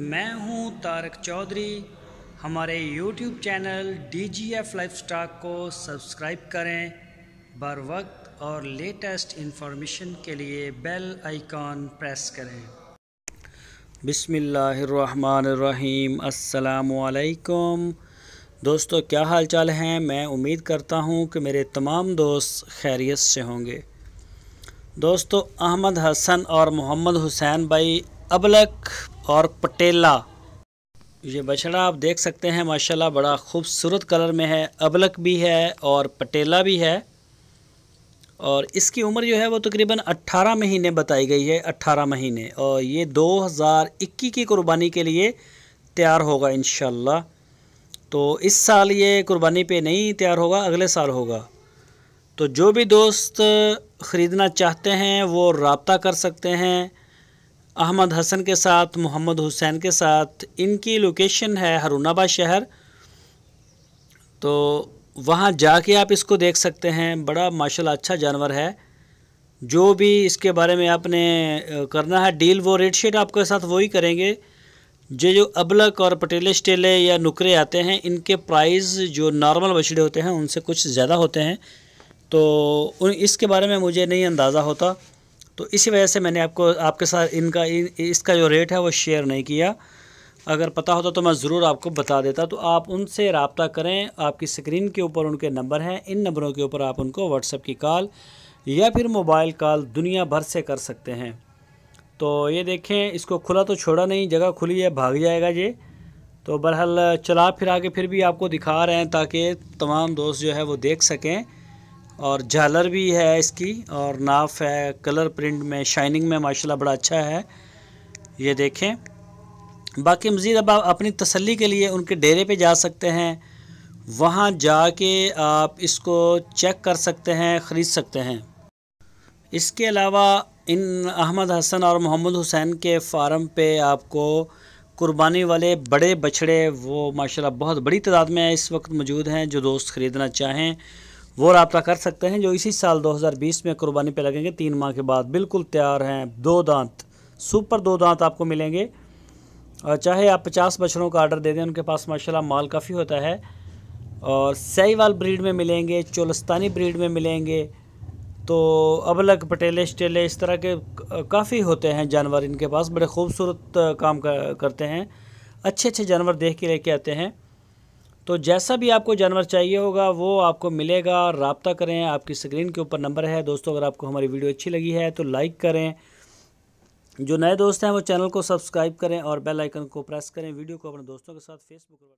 मैं हूं तारक चौधरी हमारे YouTube channel D G F life stock को सब्सक्राइब करें बर वक्त और लेटेस्ट इन्फॉर्मेशन के लिए बेल आइकॉन प्रेस करें बिसमीम असलकुम दोस्तों क्या हाल चाल हैं मैं उम्मीद करता हूं कि मेरे तमाम दोस्त खैरियत से होंगे दोस्तों अहमद हसन और मोहम्मद हुसैन भाई अबलक और पटेला ये बछड़ा आप देख सकते हैं माशाल्लाह बड़ा खूबसूरत कलर में है अबलक भी है और पटेला भी है और इसकी उम्र जो है वो तकरीबन 18 महीने बताई गई है 18 महीने और ये 2021 की कुर्बानी के लिए तैयार होगा इन तो इस साल ये कुर्बानी पे नहीं तैयार होगा अगले साल होगा तो जो भी दोस्त ख़रीदना चाहते हैं वो रबता कर सकते हैं अहमद हसन के साथ मोहम्मद हुसैन के साथ इनकी लोकेशन है हरूणाबाद शहर तो वहाँ जाके आप इसको देख सकते हैं बड़ा माशाल्लाह अच्छा जानवर है जो भी इसके बारे में आपने करना है डील वो रेट शेट आपके साथ वही करेंगे जो जो अबलक और पटेले स्टेले या नुकरे आते हैं इनके प्राइस जो नॉर्मल बछड़े होते हैं उनसे कुछ ज़्यादा होते हैं तो इसके बारे में मुझे नहीं अंदाज़ा होता तो इसी वजह से मैंने आपको आपके साथ इनका इन, इसका जो रेट है वो शेयर नहीं किया अगर पता होता तो मैं ज़रूर आपको बता देता तो आप उनसे रबता करें आपकी स्क्रीन के ऊपर उनके नंबर हैं इन नंबरों के ऊपर आप उनको व्हाट्सअप की कॉल या फिर मोबाइल कॉल दुनिया भर से कर सकते हैं तो ये देखें इसको खुला तो छोड़ा नहीं जगह खुली है भाग जाएगा ये तो बहरहाल चला फिर के फिर भी आपको दिखा रहे हैं ताकि तमाम दोस्त जो है वो देख सकें और झालर भी है इसकी और नाफ है कलर प्रिंट में शाइनिंग में माशाल्लाह बड़ा अच्छा है ये देखें बाकी मज़ीद अब आप अपनी तसल्ली के लिए उनके डेरे पे जा सकते हैं वहाँ जा के आप इसको चेक कर सकते हैं ख़रीद सकते हैं इसके अलावा इन अहमद हसन और मोहम्मद हुसैन के फार्म पे आपको कुर्बानी वाले बड़े बछड़े वो माशाल्लाह बहुत बड़ी तादाद में इस वक्त मौजूद हैं जो दोस्त ख़रीदना चाहें वो रबता कर सकते हैं जो इसी साल 2020 में कुर्बानी पे लगेंगे तीन माह के बाद बिल्कुल तैयार हैं दो दांत सुपर दो दांत आपको मिलेंगे चाहे आप 50 बछड़ों का आर्डर दे दें उनके पास माशाल्लाह माल काफ़ी होता है और वाल ब्रीड में मिलेंगे चोलस्तानी ब्रीड में मिलेंगे तो अबलग पटेले स्टेले इस तरह के काफ़ी होते हैं जानवर इनके पास बड़े खूबसूरत काम करते हैं अच्छे अच्छे जानवर देख के लेके आते हैं तो जैसा भी आपको जानवर चाहिए होगा वो आपको मिलेगा और रबता करें आपकी स्क्रीन के ऊपर नंबर है दोस्तों अगर आपको हमारी वीडियो अच्छी लगी है तो लाइक करें जो नए दोस्त हैं वो चैनल को सब्सक्राइब करें और बेल आइकन को प्रेस करें वीडियो को अपने दोस्तों के साथ फेसबुक